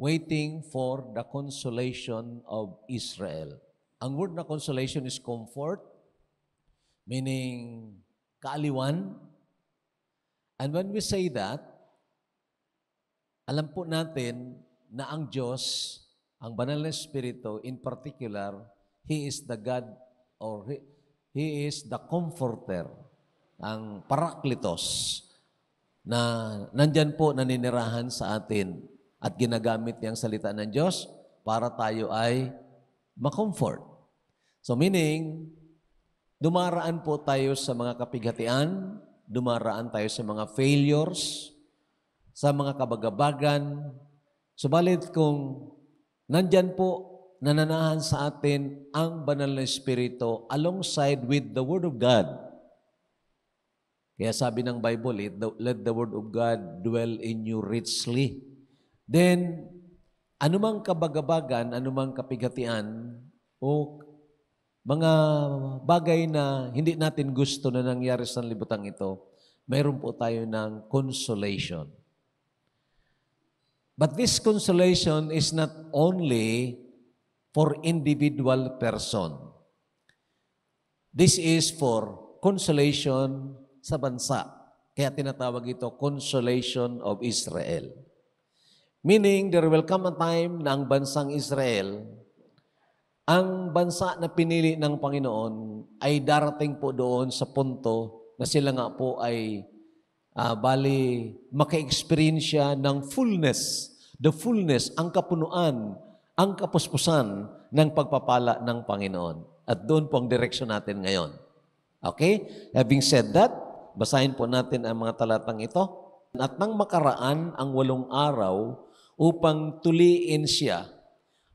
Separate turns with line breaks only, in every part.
waiting for the consolation of Israel. Ang word na consolation is comfort, meaning kaaliwan. And when we say that, alam po natin na ang Diyos, ang banal na Espiritu in particular, He is the God or He, He is the comforter, ang paraklitos na nandyan po naninirahan sa atin at ginagamit niya ang salita ng Diyos para tayo ay makomfort. So meaning, dumaraan po tayo sa mga kapighatian, dumaraan tayo sa mga failures, sa mga kabagabagan. Subalit kung nandyan po, nananahan sa atin ang banal na Espiritu alongside with the Word of God. Kaya sabi ng Bible, let the, let the Word of God dwell in you richly. Then, anumang kabagabagan, anumang kapigatian, o mga bagay na hindi natin gusto na nangyari sa libutang ito, mayroon po tayo ng consolation. But this consolation is not only for individual person. This is for consolation sa bansa. Kaya tinatawag ito consolation of Israel. Meaning, there will come a time na ang bansang Israel, ang bansa na pinili ng Panginoon, ay darating po doon sa punto na sila nga po ay uh, bali maka-experience ng fullness, the fullness, ang kapunuan, ang kapuspusan ng pagpapala ng Panginoon. At doon po ang direksyon natin ngayon. Okay? Having said that, basahin po natin ang mga talatang ito. At nang makaraan ang walong araw, upang tuliin siya,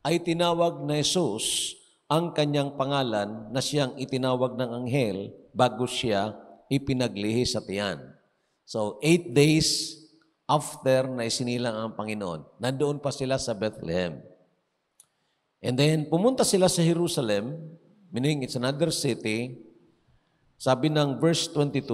ay tinawag na Jesus ang kanyang pangalan na siyang itinawag ng anghel bago siya ipinaglihi sa tiyan. So, eight days after na isinilang ang Panginoon, nandoon pa sila sa Bethlehem. And then, pumunta sila sa Jerusalem, meaning it's another city. Sabi ng verse 22,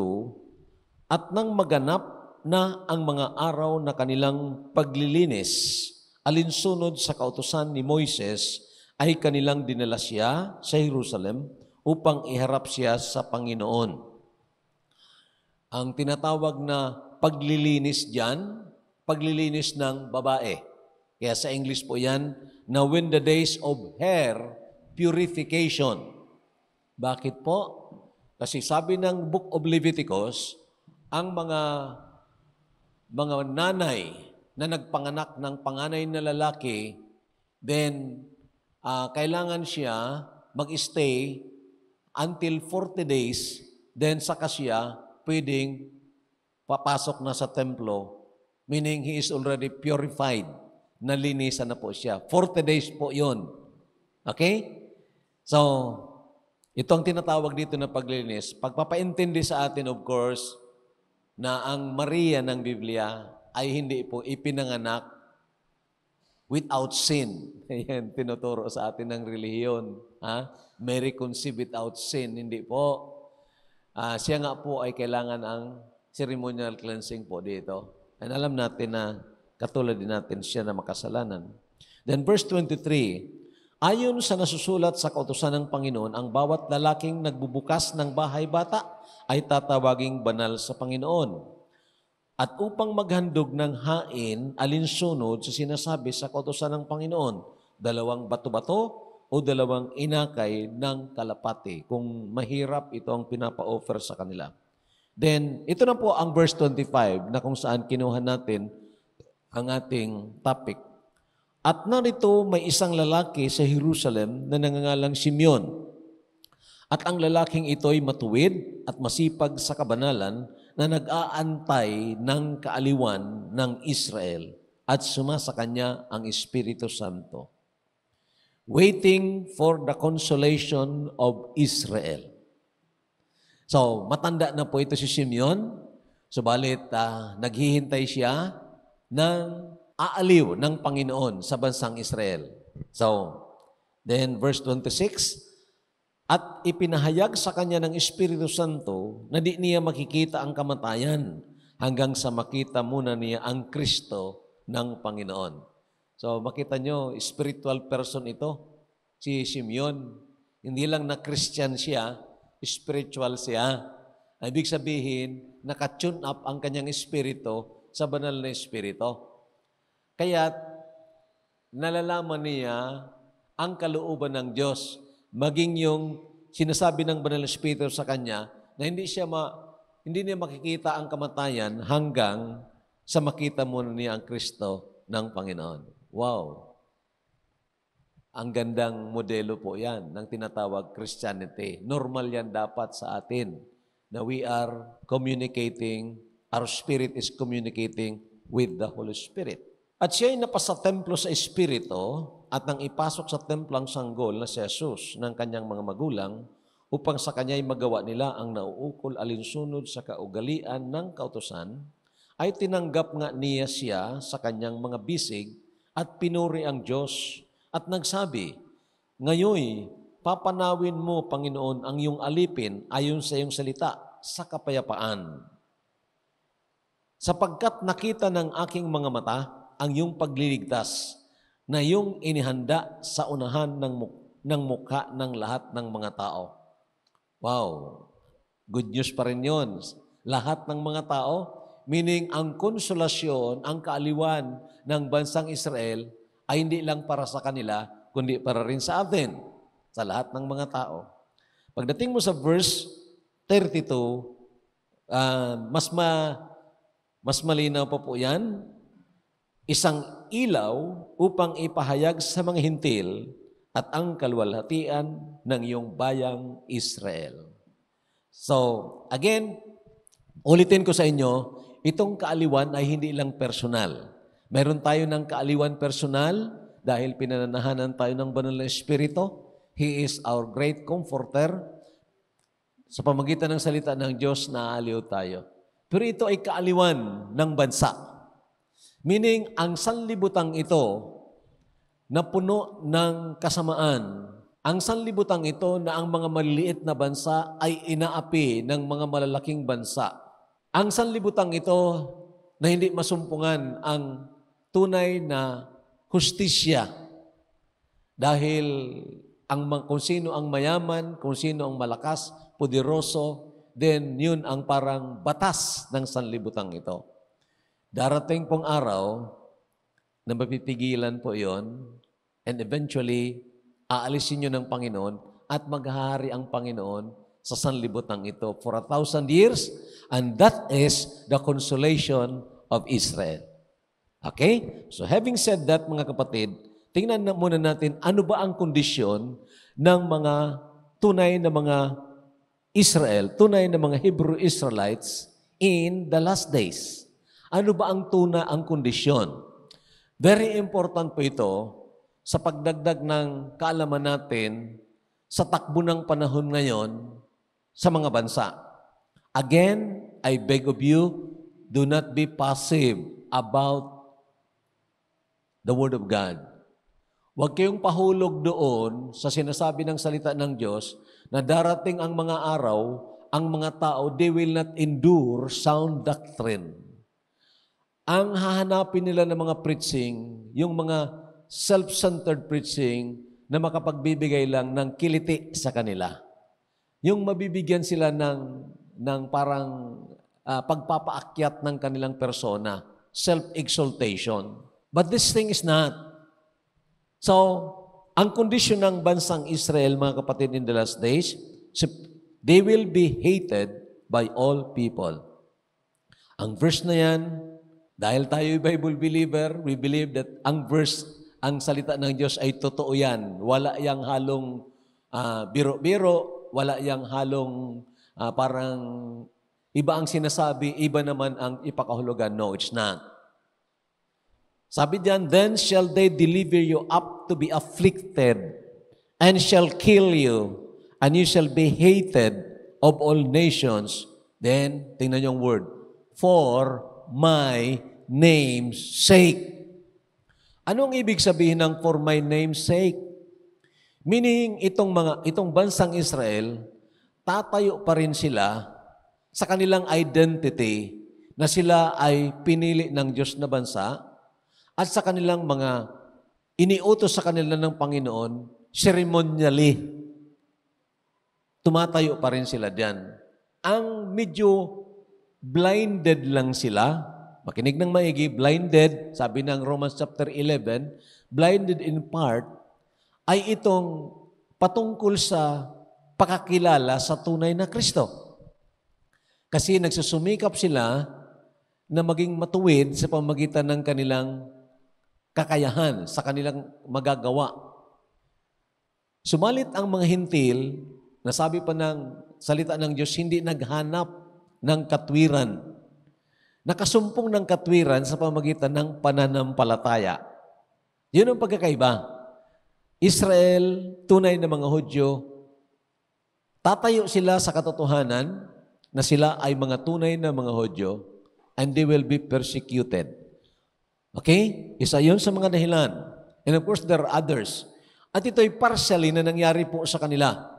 At nang maganap na ang mga araw na kanilang paglilinis alinsunod sa kautosan ni Moises ay kanilang dinala siya sa Jerusalem upang iharap siya sa Panginoon. Ang tinatawag na paglilinis diyan, paglilinis ng babae. Kaya sa English po yan, na when the days of hair purification. Bakit po? Kasi sabi ng Book of Leviticus, ang mga mga nanay na nagpanganak ng panganay na lalaki, then uh, kailangan siya mag-stay until 40 days, then saka siya pwedeng papasok na sa templo, meaning he is already purified. Nalinisan na po siya. 40 days po yon. Okay? So, itong tinatawag dito na paglinis. Pagpapaintindi sa atin, of course, na ang Maria ng Biblia ay hindi po ipinanganak without sin. Ayan, tinuturo sa atin ng relihiyon. Ha? Mary conceived without sin. Hindi po. Uh, siya nga po ay kailangan ang ceremonial cleansing po dito. And alam natin na katulad din natin siya na makasalanan. Then verse 23, Ayon sa nasusulat sa kautosan ng Panginoon, ang bawat lalaking nagbubukas ng bahay bata ay tatawaging banal sa Panginoon. At upang maghandog ng hain alinsunod sa sinasabi sa kautosan ng Panginoon, dalawang bato-bato o dalawang inakay ng kalapati kung mahirap ito ang pinapa-offer sa kanila. Then, ito na po ang verse 25 na kung saan kinuha natin ang ating topic at narito may isang lalaki sa Jerusalem na nangangalang Simeon. At ang lalaking ito ay matuwid at masipag sa kabanalan na nag-aantay ng kaaliwan ng Israel at sumasa kanya ang Espiritu Santo. Waiting for the consolation of Israel. So, matanda na po ito si Simeon, subalit uh, naghihintay siya ng aaliw ng Panginoon sa bansang Israel. So, then verse 26, At ipinahayag sa kanya ng Espiritu Santo na di niya makikita ang kamatayan hanggang sa makita muna niya ang Kristo ng Panginoon. So, makita nyo, spiritual person ito, si Simeon. Hindi lang na Christian siya, spiritual siya. Ibig sabihin, nakatune up ang kanyang espiritu sa banal na espiritu. Kaya nalalaman niya ang kalooban ng Diyos. Maging yung sinasabi ng Banal Espiritu sa kanya na hindi siya ma, hindi niya makikita ang kamatayan hanggang sa makita mo niya ang Kristo ng Panginoon. Wow! Ang gandang modelo po yan ng tinatawag Christianity. Normal yan dapat sa atin na we are communicating, our spirit is communicating with the Holy Spirit. At siya ay napasa templo sa Espiritu at nang ipasok sa templo ang sanggol na si Jesus ng kanyang mga magulang upang sa kanya'y magawa nila ang nauukol alinsunod sa kaugalian ng kautosan, ay tinanggap nga niya siya sa kanyang mga bisig at pinuri ang Diyos at nagsabi, Ngayoy, papanawin mo, Panginoon, ang iyong alipin ayon sa iyong salita sa kapayapaan. Sapagkat nakita ng aking mga mata, ang iyong pagliligtas na iyong inihanda sa unahan ng, muk- ng mukha ng lahat ng mga tao. Wow! Good news pa rin yun. Lahat ng mga tao, meaning ang konsolasyon, ang kaaliwan ng bansang Israel ay hindi lang para sa kanila, kundi para rin sa atin, sa lahat ng mga tao. Pagdating mo sa verse 32, uh, ah, mas ma mas malinaw pa po yan isang ilaw upang ipahayag sa mga hintil at ang kalwalhatian ng iyong bayang Israel. So, again, ulitin ko sa inyo, itong kaaliwan ay hindi lang personal. Meron tayo ng kaaliwan personal dahil pinananahanan tayo ng banal na Espiritu. He is our great comforter. Sa pamagitan ng salita ng Diyos, naaliw tayo. Pero ito ay kaaliwan ng bansa. Meaning, ang sanlibutang ito na puno ng kasamaan, ang sanlibutang ito na ang mga maliliit na bansa ay inaapi ng mga malalaking bansa. Ang sanlibutang ito na hindi masumpungan ang tunay na hustisya dahil ang kung sino ang mayaman, kung sino ang malakas, puderoso, then yun ang parang batas ng sanlibutan ito. Darating pong araw na mapipigilan po yon and eventually aalisin nyo ng Panginoon at maghahari ang Panginoon sa sanlibutan ito for a thousand years and that is the consolation of Israel. Okay? So having said that mga kapatid, tingnan na muna natin ano ba ang kondisyon ng mga tunay na mga Israel, tunay na mga Hebrew Israelites in the last days. Ano ba ang tuna ang kondisyon? Very important po ito sa pagdagdag ng kaalaman natin sa takbo ng panahon ngayon sa mga bansa. Again, I beg of you, do not be passive about the Word of God. Huwag kayong pahulog doon sa sinasabi ng salita ng Diyos na darating ang mga araw, ang mga tao, they will not endure sound doctrine. Ang hahanapin nila ng mga preaching, yung mga self-centered preaching na makapagbibigay lang ng kiliti sa kanila. Yung mabibigyan sila ng, ng parang uh, pagpapaakyat ng kanilang persona, self-exaltation. But this thing is not. So, ang kondisyon ng bansang Israel, mga kapatid, in the last days, they will be hated by all people. Ang verse na yan, dahil tayo Bible believer, we believe that ang verse, ang salita ng Diyos ay totoo yan. Wala yang halong uh, biro-biro, wala yang halong uh, parang iba ang sinasabi, iba naman ang ipakahulugan. No, it's not. Sabi diyan, then shall they deliver you up to be afflicted and shall kill you and you shall be hated of all nations. Then, tingnan yung word, for my name's sake. Anong ibig sabihin ng for my name's sake? Meaning itong mga itong bansang Israel tatayo pa rin sila sa kanilang identity na sila ay pinili ng Diyos na bansa at sa kanilang mga iniutos sa kanila ng Panginoon ceremonially. Tumatayo pa rin sila diyan. Ang medyo Blinded lang sila. Makinig ng maigi, blinded, sabi ng Romans chapter 11, blinded in part ay itong patungkol sa pakakilala sa tunay na Kristo. Kasi nagsusumikap sila na maging matuwid sa pamagitan ng kanilang kakayahan, sa kanilang magagawa. Sumalit ang mga hintil, nasabi pa ng salita ng Diyos, hindi naghanap ng katwiran. Nakasumpong ng katwiran sa pamagitan ng pananampalataya. Yun ang pagkakaiba. Israel, tunay na mga Hudyo, tatayo sila sa katotohanan na sila ay mga tunay na mga Hudyo and they will be persecuted. Okay? Isa yon sa mga dahilan. And of course, there are others. At ito'y partially na nangyari po sa kanila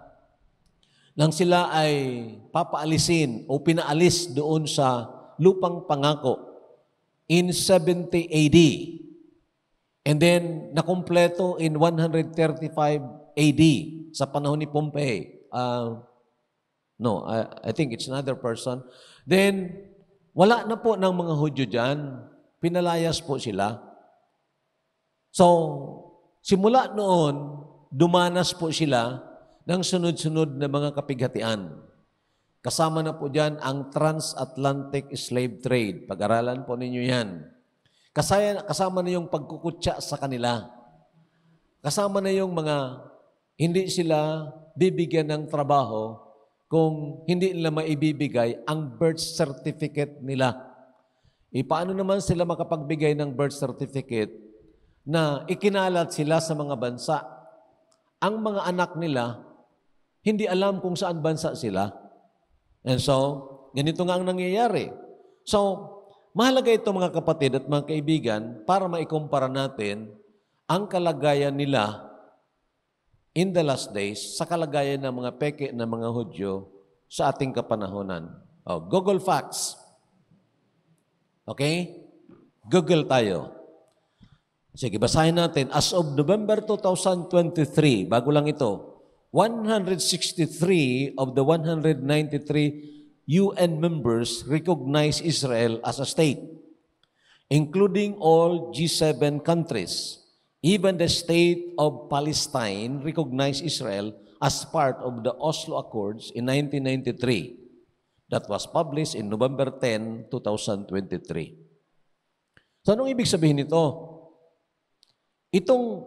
nang sila ay papaalisin o pinaalis doon sa lupang pangako in 70 AD. And then, nakumpleto in 135 AD sa panahon ni Pompey. Uh, no, I, I think it's another person. Then, wala na po ng mga Hudyo dyan. Pinalayas po sila. So, simula noon, dumanas po sila ng sunod-sunod na mga kapighatian. Kasama na po dyan ang transatlantic slave trade. Pag-aralan po ninyo yan. Kasaya, kasama na yung pagkukutsa sa kanila. Kasama na yung mga hindi sila bibigyan ng trabaho kung hindi nila maibibigay ang birth certificate nila. E paano naman sila makapagbigay ng birth certificate na ikinalat sila sa mga bansa? Ang mga anak nila hindi alam kung saan bansa sila. And so, ganito nga ang nangyayari. So, mahalaga ito mga kapatid at mga kaibigan para maikumpara natin ang kalagayan nila in the last days sa kalagayan ng mga peke ng mga Hudyo sa ating kapanahonan. Oh, Google Facts. Okay? Google tayo. Sige, basahin natin. As of November 2023, bago lang ito, 163 of the 193 UN members recognize Israel as a state, including all G7 countries. Even the state of Palestine recognized Israel as part of the Oslo Accords in 1993 that was published in November 10, 2023. So anong ibig sabihin nito? Itong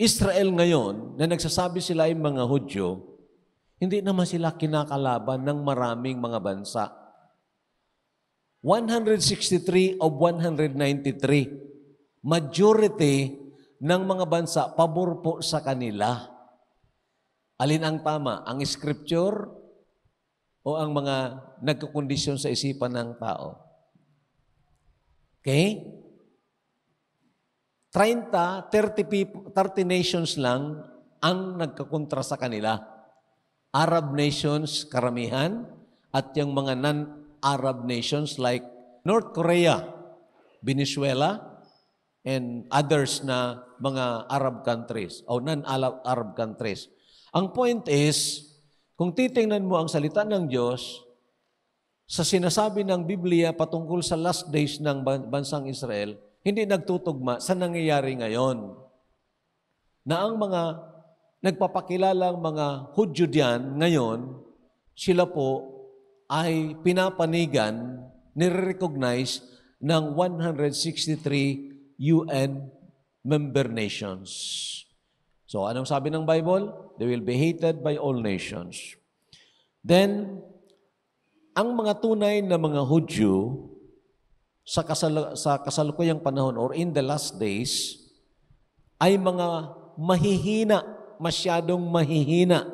Israel ngayon, na nagsasabi sila ay mga Hudyo, hindi naman sila kinakalaban ng maraming mga bansa. 163 of 193, majority ng mga bansa pabor po sa kanila. Alin ang tama? Ang scripture o ang mga nagkukondisyon sa isipan ng tao? Okay? 30, 30, 30 nations lang ang nagkakontra sa kanila. Arab nations karamihan at yung mga non-Arab nations like North Korea, Venezuela, and others na mga Arab countries o non Arab countries. Ang point is, kung titingnan mo ang salita ng Diyos, sa sinasabi ng Biblia patungkol sa last days ng bansang Israel, hindi nagtutugma sa nangyayari ngayon. Na ang mga nagpapakilala ang mga Hudyo diyan ngayon, sila po ay pinapanigan, nire-recognize ng 163 UN member nations. So, anong sabi ng Bible? They will be hated by all nations. Then, ang mga tunay na mga Hudyo sa, kasal, sa kasalukuyang panahon or in the last days ay mga mahihina, masyadong mahihina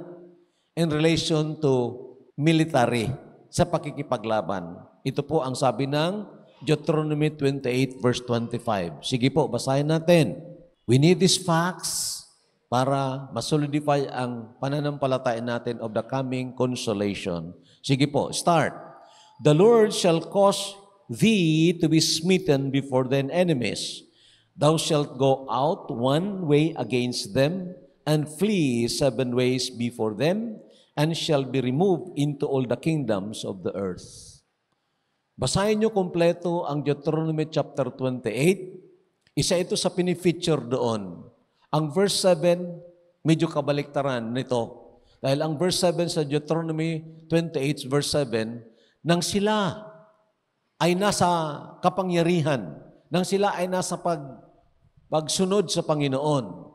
in relation to military sa pakikipaglaban. Ito po ang sabi ng Deuteronomy 28 verse 25. Sige po, basahin natin. We need these facts para masolidify ang pananampalataya natin of the coming consolation. Sige po, start. The Lord shall cause thee to be smitten before thine enemies. Thou shalt go out one way against them, and flee seven ways before them, and shall be removed into all the kingdoms of the earth. Basahin niyo kompleto ang Deuteronomy chapter 28. Isa ito sa pinifeature doon. Ang verse 7, medyo kabaliktaran nito. Dahil ang verse 7 sa Deuteronomy 28 verse 7, nang sila ay nasa kapangyarihan, nang sila ay nasa pag, pagsunod sa Panginoon,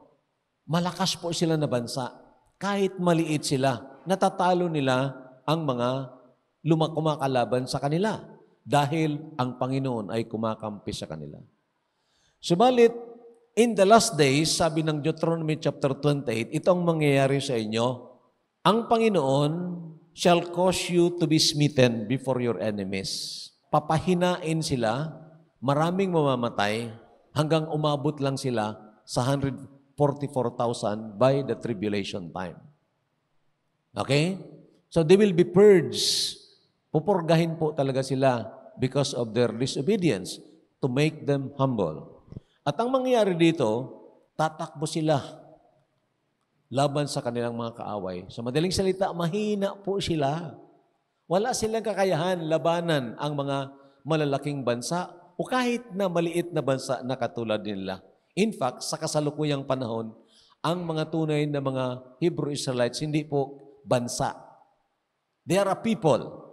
malakas po sila na bansa. Kahit maliit sila, natatalo nila ang mga lumakumakalaban sa kanila dahil ang Panginoon ay kumakampi sa kanila. Subalit, in the last days, sabi ng Deuteronomy chapter 28, ito ang mangyayari sa inyo. Ang Panginoon shall cause you to be smitten before your enemies papahinain sila, maraming mamamatay, hanggang umabot lang sila sa 144,000 by the tribulation time. Okay? So they will be purged. Pupurgahin po talaga sila because of their disobedience to make them humble. At ang mangyayari dito, tatakbo sila laban sa kanilang mga kaaway. Sa madaling salita, mahina po sila. Wala silang kakayahan labanan ang mga malalaking bansa o kahit na maliit na bansa na katulad nila. In fact, sa kasalukuyang panahon, ang mga tunay na mga Hebrew Israelites hindi po bansa. They are a people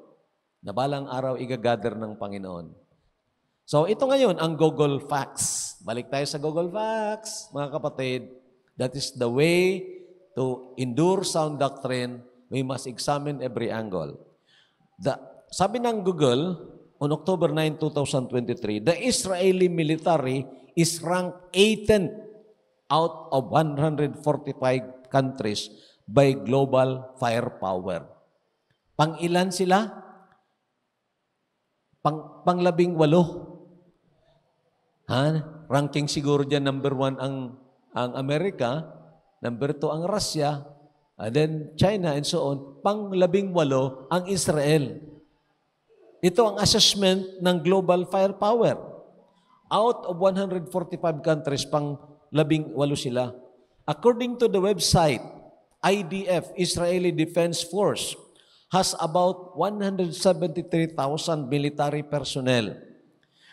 na balang araw igagather ng Panginoon. So ito ngayon ang Google Facts. Balik tayo sa Google Facts, mga kapatid. That is the way to endure sound doctrine. We must examine every angle. The, sabi ng Google, on October 9, 2023, the Israeli military is ranked 18th out of 145 countries by global firepower. Pang-ilan sila? Pang, panglabing walo. Ha? Ranking siguro dyan number one ang, ang Amerika, number two ang Russia, and ah, then China and so on, panglabing walo ang Israel. Ito ang assessment ng global firepower. Out of 145 countries, pang labing walo sila. According to the website, IDF, Israeli Defense Force, has about 173,000 military personnel.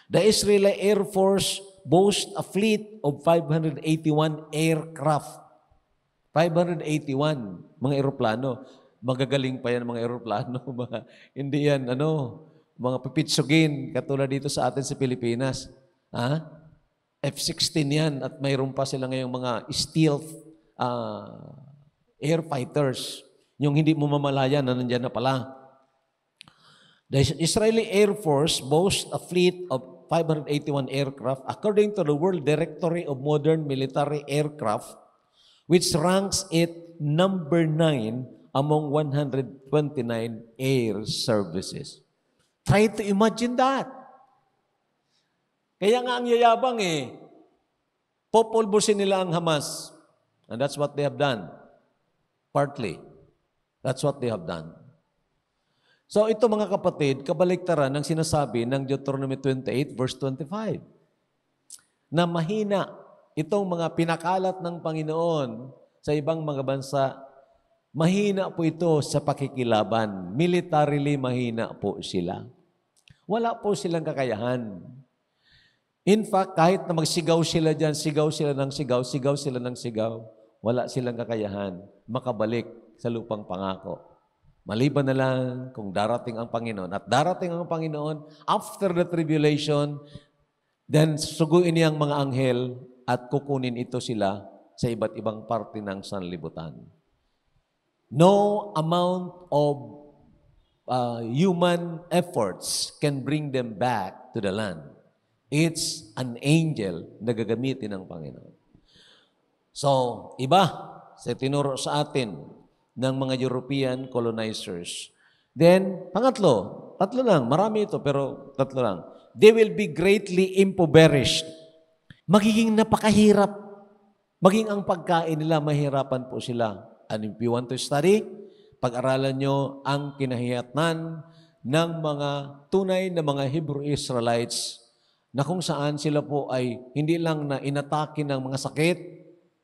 The Israeli Air Force boasts a fleet of 581 aircraft 581 mga eroplano. Magagaling pa yan mga eroplano. Mga, hindi yan, ano, mga pipitsugin, katulad dito sa atin sa Pilipinas. Ha? F-16 yan at mayroon pa sila ngayong mga stealth uh, air fighters. Yung hindi mo mamalayan na nandyan na pala. The Israeli Air Force boasts a fleet of 581 aircraft according to the World Directory of Modern Military Aircraft which ranks it number 9 among 129 air services. Try to imagine that. Kaya nga ang yayabang eh, popolbusin nila ang Hamas. And that's what they have done. Partly. That's what they have done. So ito mga kapatid, kabaliktaran ng sinasabi ng Deuteronomy 28 verse 25 na mahina itong mga pinakalat ng Panginoon sa ibang mga bansa, mahina po ito sa pakikilaban. Militarily mahina po sila. Wala po silang kakayahan. In fact, kahit na magsigaw sila dyan, sigaw sila ng sigaw, sigaw sila ng sigaw, wala silang kakayahan makabalik sa lupang pangako. Maliban na lang kung darating ang Panginoon. At darating ang Panginoon, after the tribulation, then susuguin niya ang mga anghel at kukunin ito sila sa iba't ibang parte ng sanlibutan. No amount of uh, human efforts can bring them back to the land. It's an angel na gagamitin ng Panginoon. So, iba sa tinuro sa atin ng mga European colonizers. Then, pangatlo, tatlo lang, marami ito pero tatlo lang. They will be greatly impoverished magiging napakahirap. Maging ang pagkain nila, mahirapan po sila. And if you want to study, pag-aralan nyo ang kinahiyatnan ng mga tunay na mga Hebrew Israelites na kung saan sila po ay hindi lang na inatake ng mga sakit,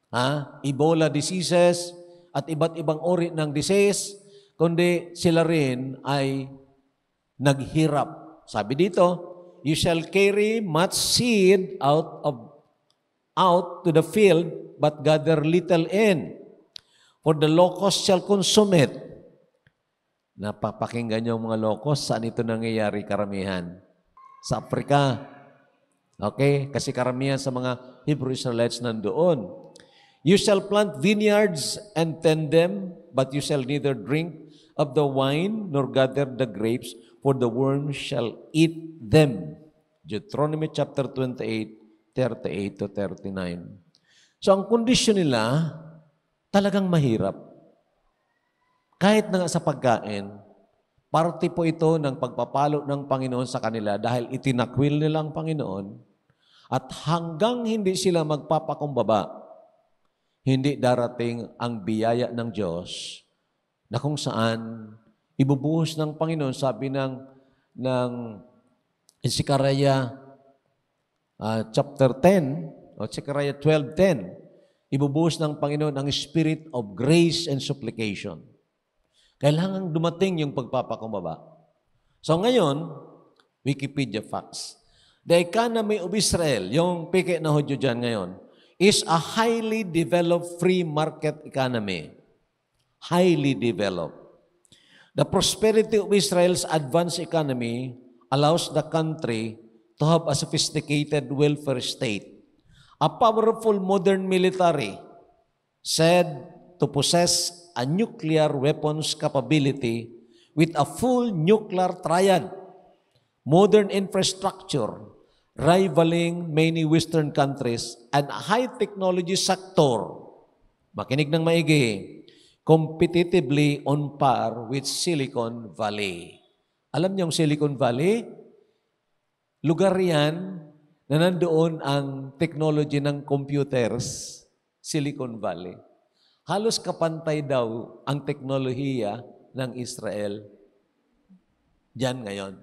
ha? Ebola diseases, at iba't ibang uri ng disease, kundi sila rin ay naghirap. Sabi dito, you shall carry much seed out of out to the field, but gather little in, for the locust shall consume it. Napapakinggan niyo mga locust, saan ito nangyayari karamihan? Sa Afrika. Okay? Kasi karamihan sa mga Hebrew Israelites nandoon. You shall plant vineyards and tend them, but you shall neither drink of the wine nor gather the grapes, for the worm shall eat them. Deuteronomy chapter 28, 38 to 39. So ang kondisyon nila, talagang mahirap. Kahit na nga sa pagkain, parte po ito ng pagpapalo ng Panginoon sa kanila dahil itinakwil nila ang Panginoon at hanggang hindi sila magpapakumbaba, hindi darating ang biyaya ng Diyos na kung saan ibubuhos ng Panginoon, sabi ng, ng Isikaraya uh, chapter 10 o Zechariah 12:10, ibubuhos ng Panginoon ang spirit of grace and supplication. Kailangang dumating yung pagpapakumbaba. So ngayon, Wikipedia facts. The economy of Israel, yung piki na Hudyo dyan ngayon, is a highly developed free market economy. Highly developed. The prosperity of Israel's advanced economy allows the country to have a sophisticated welfare state. A powerful modern military said to possess a nuclear weapons capability with a full nuclear triad, modern infrastructure, rivaling many Western countries, and a high technology sector. Makinig ng maigi, competitively on par with Silicon Valley. Alam niyo ang Silicon Valley? Lugar yan na nandoon ang technology ng computers, Silicon Valley. Halos kapantay daw ang teknolohiya ng Israel. Diyan ngayon.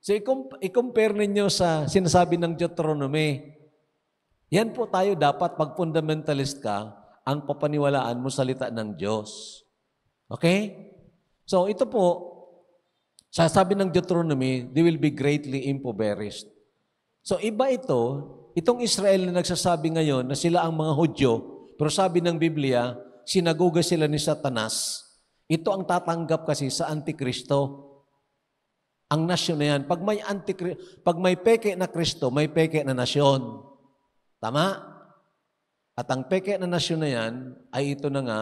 So, i-compare ninyo sa sinasabi ng Deuteronomy. Yan po tayo dapat, pag fundamentalist ka, ang papaniwalaan mo salita ng Diyos. Okay? So, ito po, Sasabi ng Deuteronomy, they will be greatly impoverished. So iba ito, itong Israel na nagsasabi ngayon na sila ang mga Hudyo, pero sabi ng Biblia, sinaguga sila ni Satanas. Ito ang tatanggap kasi sa Antikristo. Ang nasyon na yan. Pag may, antikri- pag may peke na Kristo, may peke na nasyon. Tama? At ang peke na nasyon na yan ay ito na nga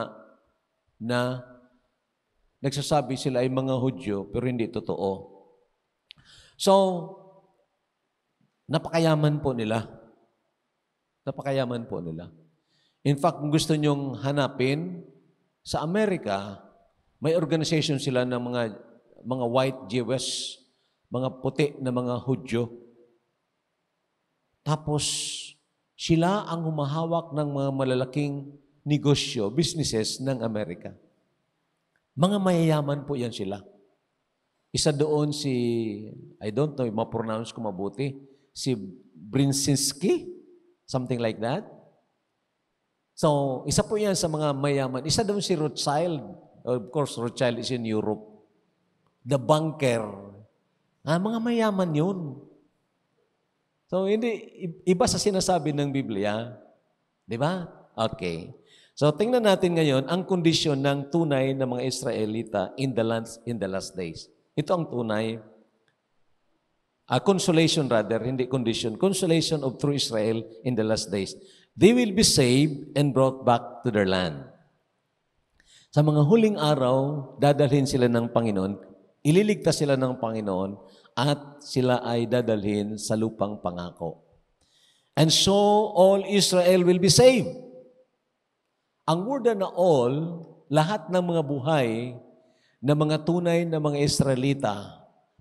na Nagsasabi sila ay mga Hudyo, pero hindi totoo. So, napakayaman po nila. Napakayaman po nila. In fact, kung gusto nyong hanapin, sa Amerika, may organization sila ng mga mga white Jews, mga puti na mga Hudyo. Tapos, sila ang humahawak ng mga malalaking negosyo, businesses ng Amerika. Mga mayayaman po yan sila. Isa doon si, I don't know, ma-pronounce ko mabuti, si Brinsinski, something like that. So, isa po yan sa mga mayaman. Isa doon si Rothschild. Of course, Rothschild is in Europe. The banker. Ah, mga mayaman yun. So, hindi, iba sa sinasabi ng Biblia. Di ba? Okay. So tingnan natin ngayon ang kondisyon ng tunay ng mga Israelita in the last, in the last days. Ito ang tunay. A consolation rather, hindi condition. Consolation of true Israel in the last days. They will be saved and brought back to their land. Sa mga huling araw, dadalhin sila ng Panginoon, ililigtas sila ng Panginoon, at sila ay dadalhin sa lupang pangako. And so all Israel will be saved. Ang word na all, lahat ng mga buhay ng mga tunay na mga Israelita,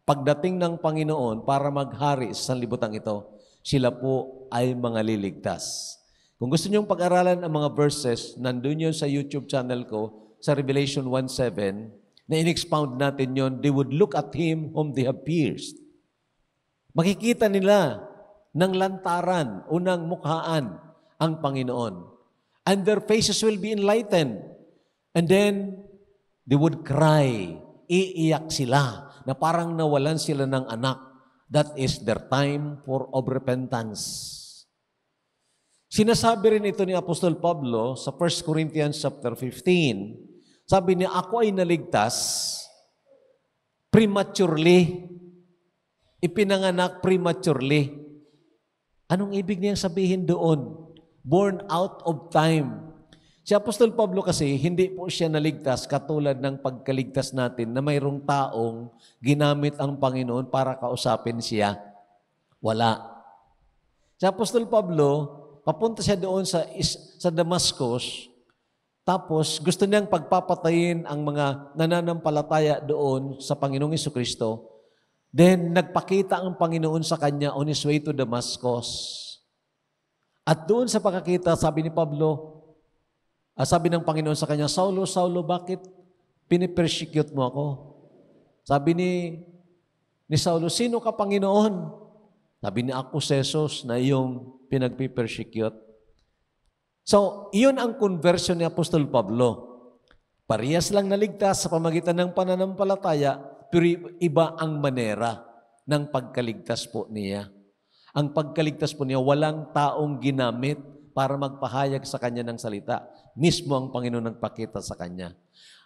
pagdating ng Panginoon para maghari sa sanlibutan ito, sila po ay mga liligtas. Kung gusto niyong pag-aralan ang mga verses, nandun yun sa YouTube channel ko, sa Revelation 1.7, na inexpound natin yon, they would look at Him whom they have pierced. Makikita nila ng lantaran unang mukhaan ang Panginoon and their faces will be enlightened. And then, they would cry. Iiyak sila na parang nawalan sila ng anak. That is their time for of repentance. Sinasabi rin ito ni Apostol Pablo sa 1 Corinthians chapter 15. Sabi niya, ako ay naligtas prematurely. Ipinanganak prematurely. Anong ibig niyang sabihin doon? born out of time. Si Apostol Pablo kasi, hindi po siya naligtas katulad ng pagkaligtas natin na mayroong taong ginamit ang Panginoon para kausapin siya. Wala. Si Apostol Pablo, papunta siya doon sa, sa Damascus, tapos gusto niyang pagpapatayin ang mga nananampalataya doon sa Panginoong Iso Kristo. Then nagpakita ang Panginoon sa kanya on his way to Damascus. At doon sa pagkakita, sabi ni Pablo, uh, sabi ng Panginoon sa kanya, Saulo, Saulo, bakit pinipersecute mo ako? Sabi ni, ni Saulo, sino ka Panginoon? Sabi ni ako, Sesos, na iyong pinagpipersecute. So, iyon ang conversion ni Apostol Pablo. Parehas lang naligtas sa pamagitan ng pananampalataya, pero iba ang manera ng pagkaligtas po niya. Ang pagkaligtas po niya, walang taong ginamit para magpahayag sa kanya ng salita. Mismo ang Panginoon nagpakita sa kanya.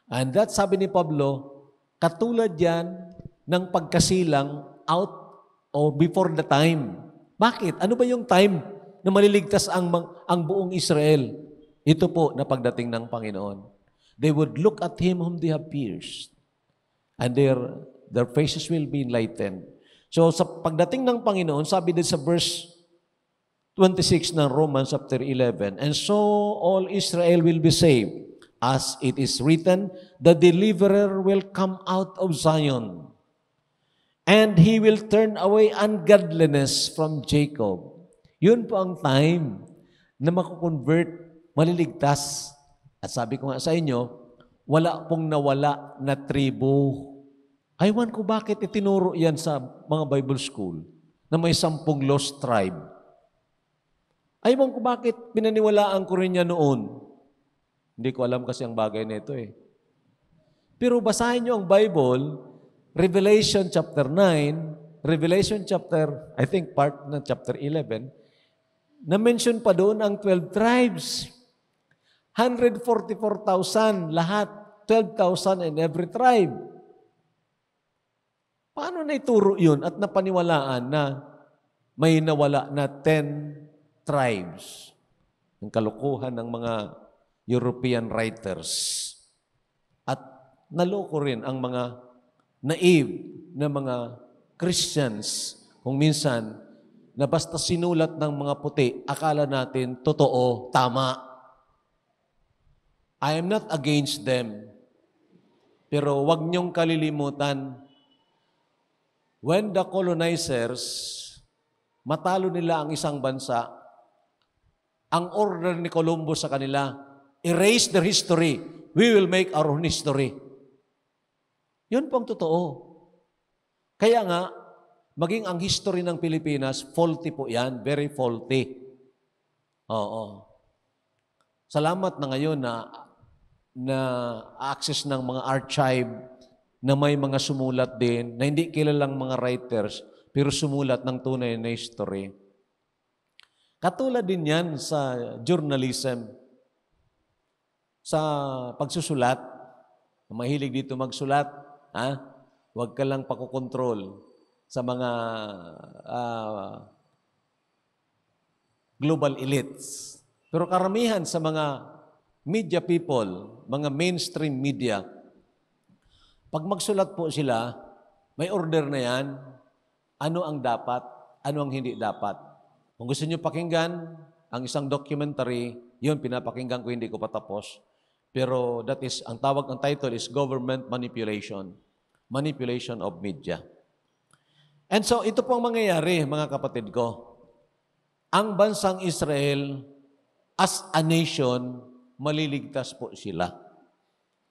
And that, sabi ni Pablo, katulad yan ng pagkasilang out or before the time. Bakit? Ano ba yung time na maliligtas ang, ang buong Israel? Ito po na pagdating ng Panginoon. They would look at Him whom they have pierced, and their, their faces will be enlightened So sa pagdating ng Panginoon, sabi din sa verse 26 ng Romans chapter 11, And so all Israel will be saved, as it is written, the deliverer will come out of Zion, and he will turn away ungodliness from Jacob. Yun po ang time na makukonvert, maliligtas. At sabi ko nga sa inyo, wala pong nawala na tribu. Aywan ko bakit itinuro yan sa mga Bible school na may sampung lost tribe. Aywan ko bakit pinaniwalaan ko rin niya noon. Hindi ko alam kasi ang bagay na ito eh. Pero basahin niyo ang Bible, Revelation chapter 9, Revelation chapter, I think part ng chapter 11, na-mention pa doon ang 12 tribes. 144,000 lahat, 12,000 in every tribe. Paano na ituro yun at napaniwalaan na may nawala na 10 tribes? Ang kalukuhan ng mga European writers. At naloko rin ang mga naive na mga Christians kung minsan na basta sinulat ng mga puti, akala natin totoo, tama. I am not against them. Pero wag niyong kalilimutan When the colonizers, matalo nila ang isang bansa, ang order ni Columbus sa kanila, erase their history. We will make our own history. Yun pong totoo. Kaya nga, maging ang history ng Pilipinas, faulty po yan, very faulty. Oo. Salamat na ngayon na na access ng mga archive na may mga sumulat din na hindi kilalang mga writers pero sumulat ng tunay na history. Katulad din yan sa journalism, sa pagsusulat. Mahilig dito magsulat, ha? Huwag ka lang pakukontrol sa mga uh, global elites. Pero karamihan sa mga media people, mga mainstream media, pag magsulat po sila, may order na yan, ano ang dapat, ano ang hindi dapat. Kung gusto niyo pakinggan ang isang documentary, yun, pinapakinggan ko, hindi ko patapos. Pero that is, ang tawag, ang title is Government Manipulation. Manipulation of Media. And so, ito po mangyayari, mga kapatid ko. Ang bansang Israel, as a nation, maliligtas po sila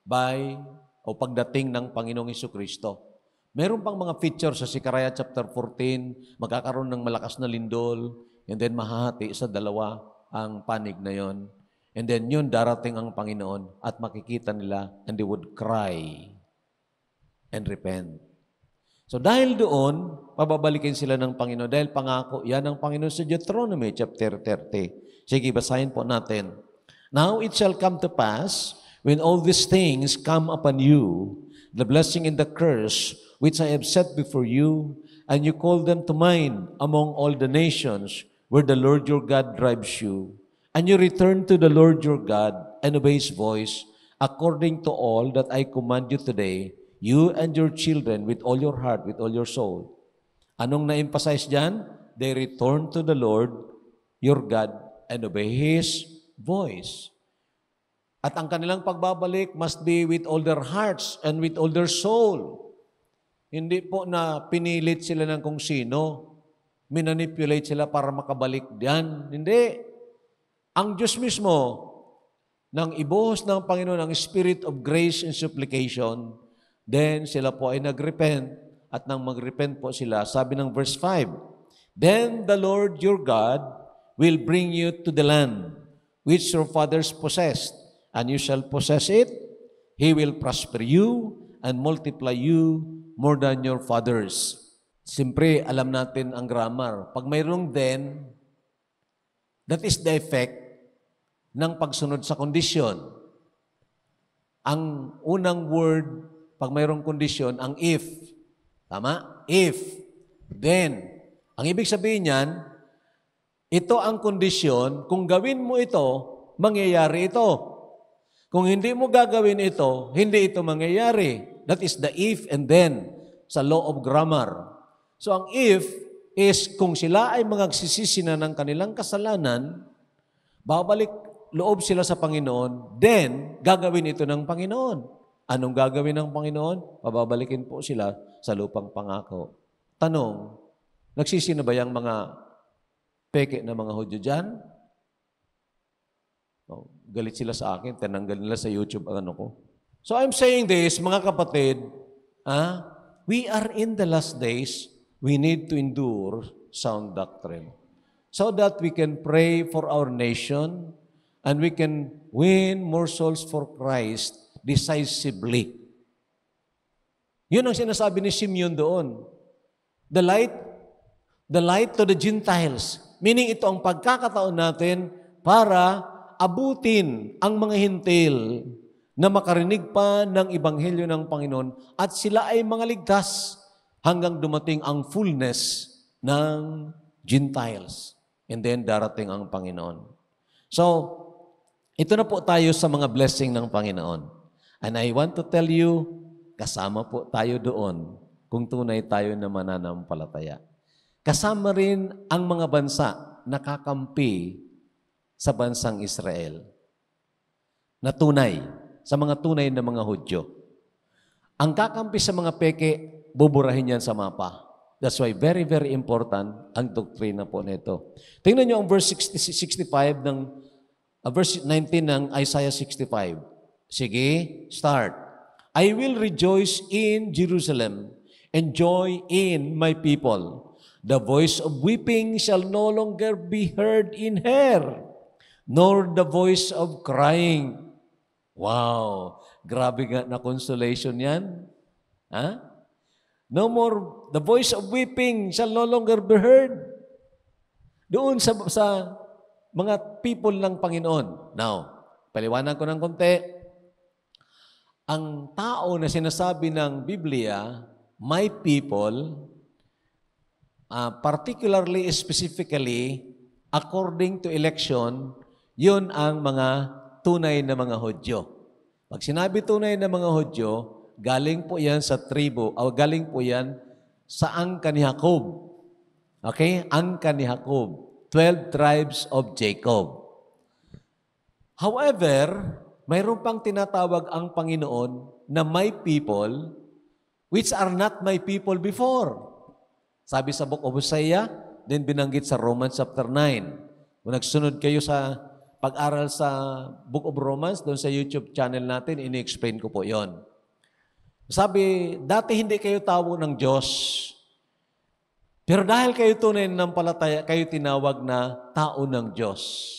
by o pagdating ng Panginoong Iso Kristo. Meron pang mga feature sa Sikaraya chapter 14, magkakaroon ng malakas na lindol, and then mahahati sa dalawa ang panig na yon. And then yun, darating ang Panginoon at makikita nila and they would cry and repent. So dahil doon, pababalikin sila ng Panginoon dahil pangako, yan ang Panginoon sa Deuteronomy chapter 30. Sige, basahin po natin. Now it shall come to pass When all these things come upon you, the blessing and the curse which I have set before you, and you call them to mind among all the nations where the Lord your God drives you, and you return to the Lord your God and obey his voice, according to all that I command you today, you and your children with all your heart, with all your soul. Anong na-emphasize dyan? They return to the Lord your God and obey his voice. At ang kanilang pagbabalik must be with all their hearts and with all their soul. Hindi po na pinilit sila ng kung sino, minanipulate sila para makabalik diyan. Hindi. Ang Diyos mismo, nang ibuhos ng Panginoon ang spirit of grace and supplication, then sila po ay nagrepent at nang magrepent po sila, sabi ng verse 5, Then the Lord your God will bring you to the land which your fathers possessed and you shall possess it. He will prosper you and multiply you more than your fathers. Siyempre, alam natin ang grammar. Pag mayroong then, that is the effect ng pagsunod sa condition. Ang unang word, pag mayroong condition, ang if. Tama? If. Then. Ang ibig sabihin niyan, ito ang kondisyon, kung gawin mo ito, mangyayari ito. Kung hindi mo gagawin ito, hindi ito mangyayari. That is the if and then sa law of grammar. So ang if is kung sila ay magsisisi na ng kanilang kasalanan, babalik loob sila sa Panginoon, then gagawin ito ng Panginoon. Anong gagawin ng Panginoon? Pababalikin po sila sa lupang pangako. Tanong, nagsisi ba yung mga peke na mga Hudyo dyan? Oh, galit sila sa akin. Tinanggal nila sa YouTube ang ano ko. So I'm saying this, mga kapatid, ah, we are in the last days. We need to endure sound doctrine so that we can pray for our nation and we can win more souls for Christ decisively. Yun ang sinasabi ni Simeon doon. The light, the light to the Gentiles. Meaning ito ang pagkakataon natin para abutin ang mga hintil na makarinig pa ng Ibanghelyo ng Panginoon at sila ay mga ligtas hanggang dumating ang fullness ng Gentiles. And then darating ang Panginoon. So, ito na po tayo sa mga blessing ng Panginoon. And I want to tell you, kasama po tayo doon kung tunay tayo na mananampalataya. Kasama rin ang mga bansa nakakampi sa bansang Israel na tunay, sa mga tunay na mga Hudyo. Ang kakampi sa mga peke, buburahin yan sa mapa. That's why very, very important ang doktrina po nito. Tingnan nyo ang verse 65 ng, uh, verse 19 ng Isaiah 65. Sige, start. I will rejoice in Jerusalem and joy in my people. The voice of weeping shall no longer be heard in her nor the voice of crying. Wow! Grabe nga na consolation yan. Ha? No more, the voice of weeping shall no longer be heard. Doon sa, sa mga people ng Panginoon. Now, paliwanan ko ng konti. Ang tao na sinasabi ng Biblia, my people, uh, particularly, specifically, according to election, yun ang mga tunay na mga Hudyo. Pag sinabi tunay na mga Hudyo, galing po yan sa tribo, o galing po yan sa angka ni Jacob. Okay? Angka ni Jacob. 12 tribes of Jacob. However, mayroon pang tinatawag ang Panginoon na my people which are not my people before. Sabi sa Book of Hosea, then binanggit sa Romans chapter 9. Kung nagsunod kayo sa pag-aral sa Book of Romans, doon sa YouTube channel natin, ini-explain ko po yon. Sabi, dati hindi kayo tawo ng Diyos. Pero dahil kayo tunay ng palataya, kayo tinawag na tao ng Diyos.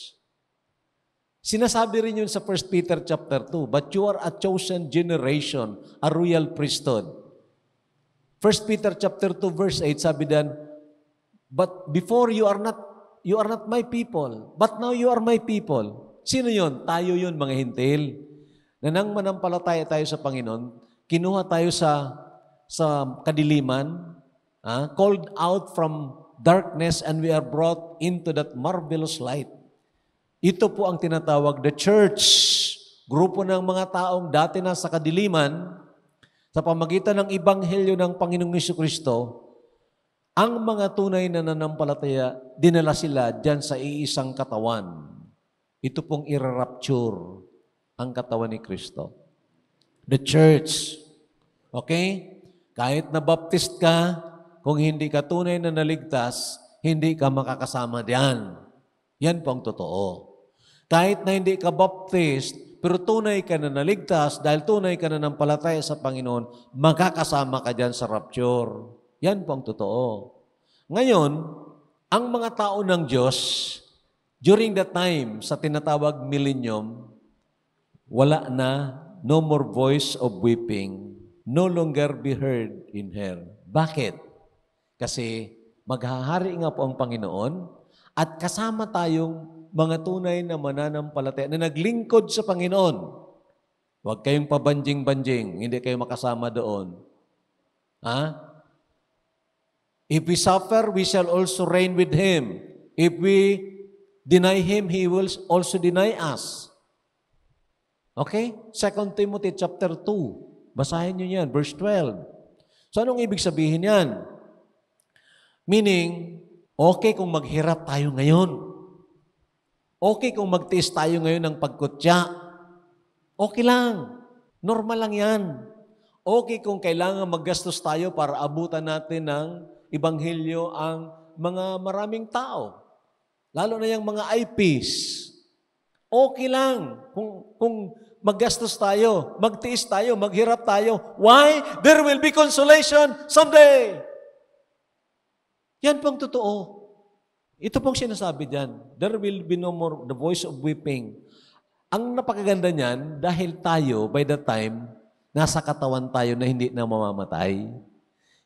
Sinasabi rin yun sa 1 Peter chapter 2, But you are a chosen generation, a royal priesthood. 1 Peter chapter 2 verse 8 sabi dan, But before you are not you are not my people, but now you are my people. Sino yon? Tayo yon, mga hintil. Na nang manampalataya tayo sa Panginoon, kinuha tayo sa sa kadiliman, ah, called out from darkness and we are brought into that marvelous light. Ito po ang tinatawag the church. Grupo ng mga taong dati na sa kadiliman, sa pamagitan ng ibanghelyo ng Panginoong Yesu Kristo, ang mga tunay na nanampalataya, dinala sila dyan sa iisang katawan. Ito pong irarapture ang katawan ni Kristo. The church. Okay? Kahit na baptist ka, kung hindi ka tunay na naligtas, hindi ka makakasama diyan. Yan po ang totoo. Kahit na hindi ka baptist, pero tunay ka na naligtas dahil tunay ka na ng palataya sa Panginoon, makakasama ka diyan sa rapture. Yan po ang totoo. Ngayon, ang mga tao ng Diyos, during that time, sa tinatawag millennium, wala na, no more voice of weeping, no longer be heard in hell. Bakit? Kasi maghahari nga po ang Panginoon at kasama tayong mga tunay na mananampalataya na naglingkod sa Panginoon. Huwag kayong pabanjing-banjing, hindi kayo makasama doon. Ha? If we suffer, we shall also reign with Him. If we deny Him, He will also deny us. Okay? 2 Timothy chapter 2. Basahin nyo yan, verse 12. So anong ibig sabihin yan? Meaning, okay kung maghirap tayo ngayon. Okay kung magtiis tayo ngayon ng pagkutya. Okay lang. Normal lang yan. Okay kung kailangan maggastos tayo para abutan natin ng Ebanghelyo ang mga maraming tao, lalo na yung mga IPs. Okay lang kung, kung maggastos tayo, magtiis tayo, maghirap tayo. Why? There will be consolation someday. Yan pong totoo. Ito pong sinasabi diyan, there will be no more the voice of weeping. Ang napakaganda niyan, dahil tayo, by the time, nasa katawan tayo na hindi na mamamatay.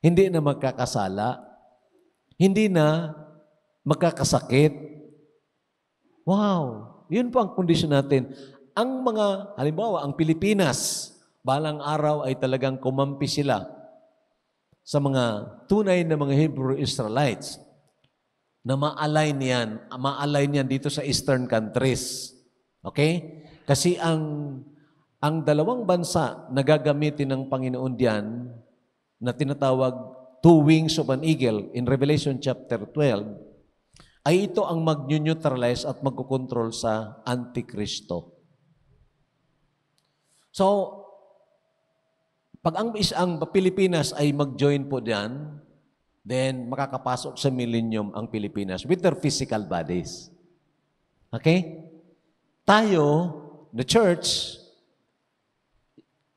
Hindi na magkakasala. Hindi na magkakasakit. Wow! Yun po ang kondisyon natin. Ang mga, halimbawa, ang Pilipinas, balang araw ay talagang kumampi sila sa mga tunay na mga Hebrew Israelites na ma-align yan, ma-align yan dito sa Eastern countries. Okay? Kasi ang ang dalawang bansa na gagamitin ng Panginoon diyan na tinatawag two wings of an eagle in Revelation chapter 12, ay ito ang mag-neutralize at magkukontrol sa Antikristo. So, pag ang isang Pilipinas ay mag-join po diyan, then makakapasok sa millennium ang Pilipinas with their physical bodies. Okay? Tayo, the church,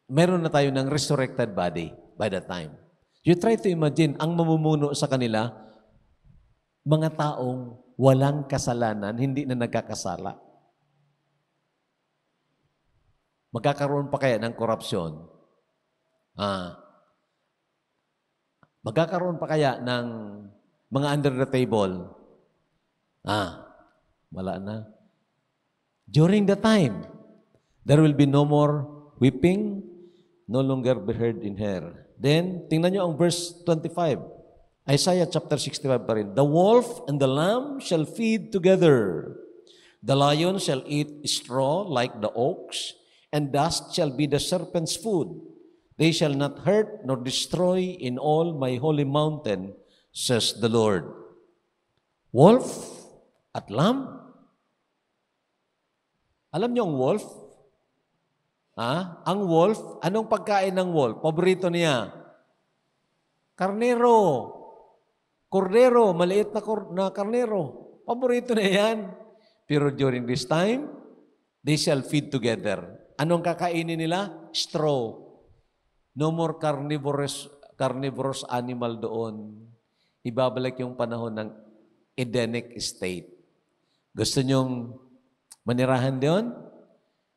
meron na tayo ng resurrected body by that time. You try to imagine, ang mamumuno sa kanila, mga taong walang kasalanan, hindi na nagkakasala. Magkakaroon pa kaya ng korupsyon? Ah, magkakaroon pa kaya ng mga under the table? Ah, wala na. During the time, there will be no more weeping, no longer be heard in her. Then, tingnan nyo ang verse 25. Isaiah chapter 65 pa rin. The wolf and the lamb shall feed together. The lion shall eat straw like the ox, and dust shall be the serpent's food. They shall not hurt nor destroy in all my holy mountain, says the Lord. Wolf at lamb. Alam niyo ang wolf? Ha? Ang wolf, anong pagkain ng wolf? Paborito niya. Karnero. Cordero, maliit na, kor- na karnero. Paborito na yan. Pero during this time, they shall feed together. Anong kakainin nila? Straw. No more carnivorous, carnivorous animal doon. Ibabalik yung panahon ng Edenic state. Gusto nyong manirahan doon?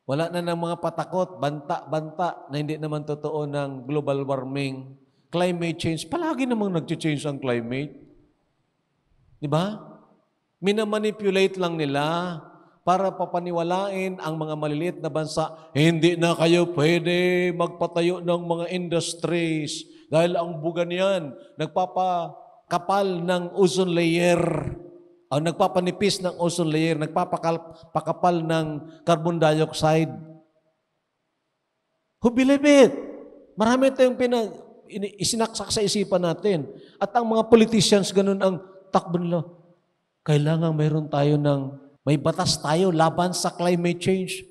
Wala na ng mga patakot, banta-banta na hindi naman totoo ng global warming, climate change. Palagi namang nag-change ang climate. Di ba? Minamanipulate lang nila para papaniwalain ang mga maliliit na bansa, hindi na kayo pwede magpatayo ng mga industries dahil ang bugan niyan nagpapakapal ng ozone layer ang nagpapanipis ng ozone layer, nagpapakapal ng carbon dioxide. Who believe it? Marami tayong pinag, isinaksak sa isipan natin. At ang mga politicians, ganun ang takbo nila. Kailangan mayroon tayo ng, may batas tayo laban sa climate change.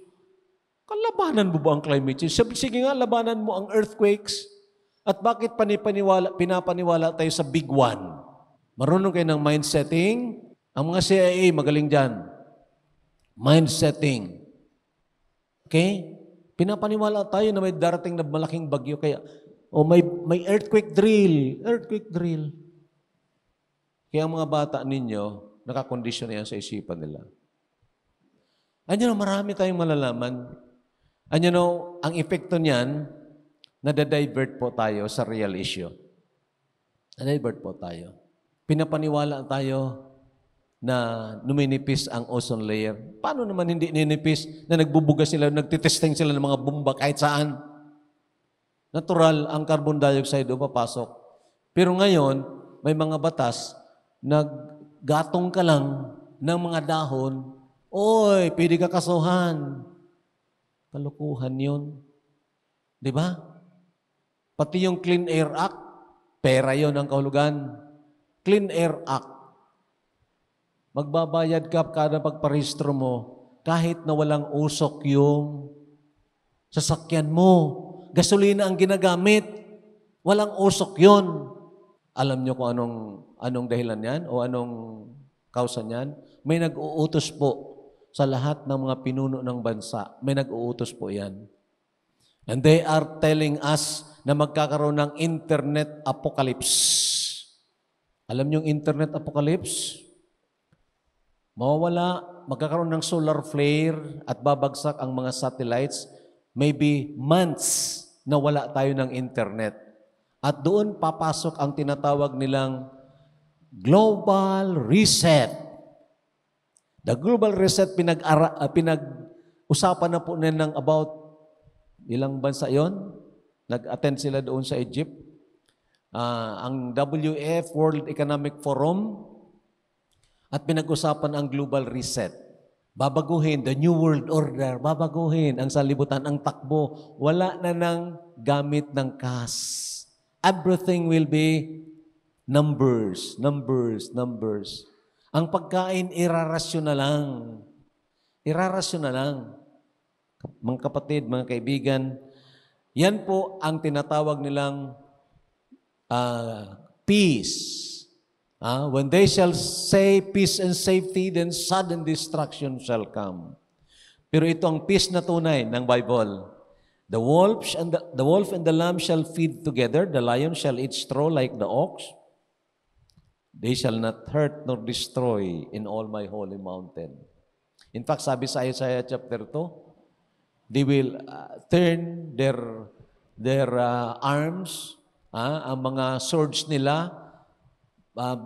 Kalabanan mo ba ang climate change? Sige nga, labanan mo ang earthquakes. At bakit panipaniwala, pinapaniwala tayo sa big one? Marunong kayo ng mind setting, ang mga CIA, magaling dyan. Mindsetting. Okay? Pinapaniwala tayo na may darating na malaking bagyo. Kaya, o oh, may, may earthquake drill. Earthquake drill. Kaya ang mga bata ninyo, nakakondisyon na yan sa isipan nila. Anyan you know, marami tayong malalaman. Anyan you know, ang epekto niyan, nadadivert po tayo sa real issue. Nadadivert po tayo. Pinapaniwala tayo na numinipis ang ozone layer. Paano naman hindi ninipis na nagbubuga sila, nagtitesting sila ng mga bomba kahit saan? Natural, ang carbon dioxide o papasok. Pero ngayon, may mga batas, naggatong ka lang ng mga dahon, Oy, pwede ka kasuhan. Kalukuhan yun. Di ba? Pati yung Clean Air Act, pera yon ang kahulugan. Clean Air Act, Magbabayad ka kada pagparehistro mo kahit na walang usok yung sasakyan mo. Gasolina ang ginagamit. Walang usok yon. Alam nyo kung anong, anong dahilan yan o anong kausa niyan? May nag-uutos po sa lahat ng mga pinuno ng bansa. May nag-uutos po yan. And they are telling us na magkakaroon ng internet apocalypse. Alam niyo yung internet apocalypse? mawawala, magkakaroon ng solar flare at babagsak ang mga satellites, maybe months na wala tayo ng internet. At doon papasok ang tinatawag nilang global reset. The global reset pinag uh, ah, pinag-usapan na po nila ng about ilang bansa 'yon. Nag-attend sila doon sa Egypt. Uh, ang WF World Economic Forum at pinag-usapan ang global reset. Babaguhin, the New World Order, babaguhin ang salibutan, ang takbo. Wala na nang gamit ng kas. Everything will be numbers, numbers, numbers. Ang pagkain, irarasyon na lang. Irarasyon na lang. Mga kapatid, mga kaibigan, yan po ang tinatawag nilang uh, peace Uh, when they shall say peace and safety, then sudden destruction shall come. Pero ito ang peace na tunay ng Bible. The wolf and the, the wolf and the lamb shall feed together, the lion shall eat straw like the ox. They shall not hurt nor destroy in all my holy mountain. In fact, sabi sa Isaiah chapter 2, they will uh, turn their their uh, arms, uh, ang mga swords nila uh,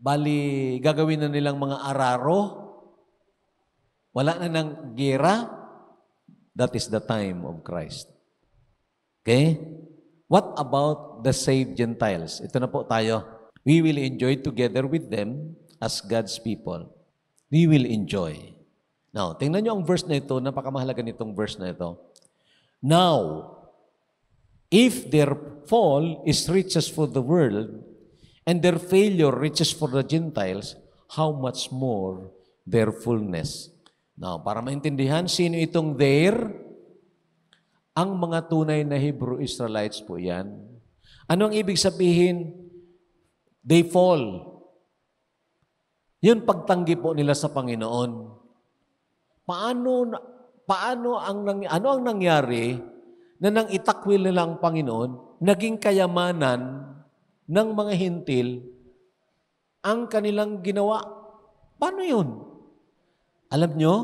bali gagawin na nilang mga araro, wala na ng gera, that is the time of Christ. Okay? What about the saved Gentiles? Ito na po tayo. We will enjoy together with them as God's people. We will enjoy. Now, tingnan nyo ang verse na ito. Napakamahalaga nitong verse na ito. Now, if their fall is riches for the world, and their failure reaches for the Gentiles, how much more their fullness. Now, para maintindihan, sino itong their? Ang mga tunay na Hebrew Israelites po yan. Ano ang ibig sabihin? They fall. Yun pagtanggi po nila sa Panginoon. Paano paano ang ano ang nangyari na nang itakwil nila ang Panginoon, naging kayamanan ng mga hintil ang kanilang ginawa. Paano yun? Alam nyo,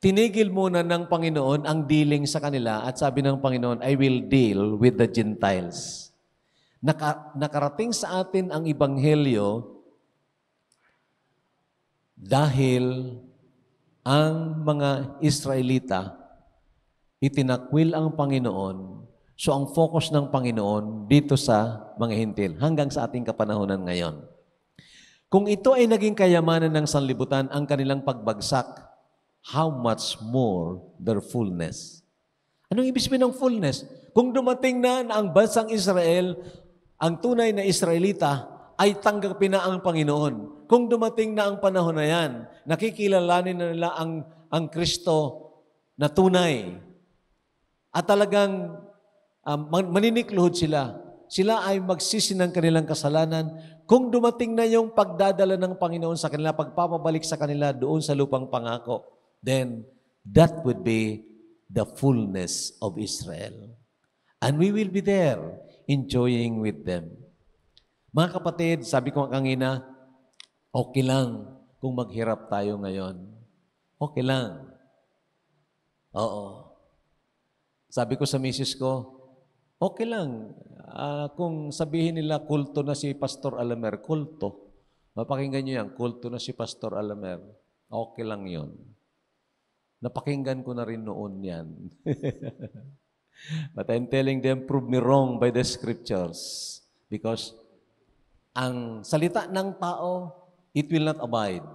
tinigil muna ng Panginoon ang dealing sa kanila at sabi ng Panginoon, I will deal with the Gentiles. Naka, nakarating sa atin ang Ibanghelyo dahil ang mga Israelita itinakwil ang Panginoon So ang focus ng Panginoon dito sa mga hintil hanggang sa ating kapanahonan ngayon. Kung ito ay naging kayamanan ng sanlibutan ang kanilang pagbagsak, how much more their fullness? Anong ibig sabihin ng fullness? Kung dumating na ang bansang Israel, ang tunay na Israelita, ay tanggapin na ang Panginoon. Kung dumating na ang panahon na yan, nakikilalanin na nila ang, ang Kristo na tunay. At talagang um, ah, maniniklod sila. Sila ay magsisi ng kanilang kasalanan kung dumating na yung pagdadala ng Panginoon sa kanila, pagpapabalik sa kanila doon sa lupang pangako. Then, that would be the fullness of Israel. And we will be there enjoying with them. Mga kapatid, sabi ko kangina, okay lang kung maghirap tayo ngayon. Okay lang. Oo. Sabi ko sa misis ko, Okay lang. Uh, kung sabihin nila kulto na si Pastor Alamer, kulto. Mapakinggan nyo yan, kulto na si Pastor Alamer. Okay lang yon. Napakinggan ko na rin noon yan. But I'm telling them, prove me wrong by the scriptures. Because ang salita ng tao, it will not abide.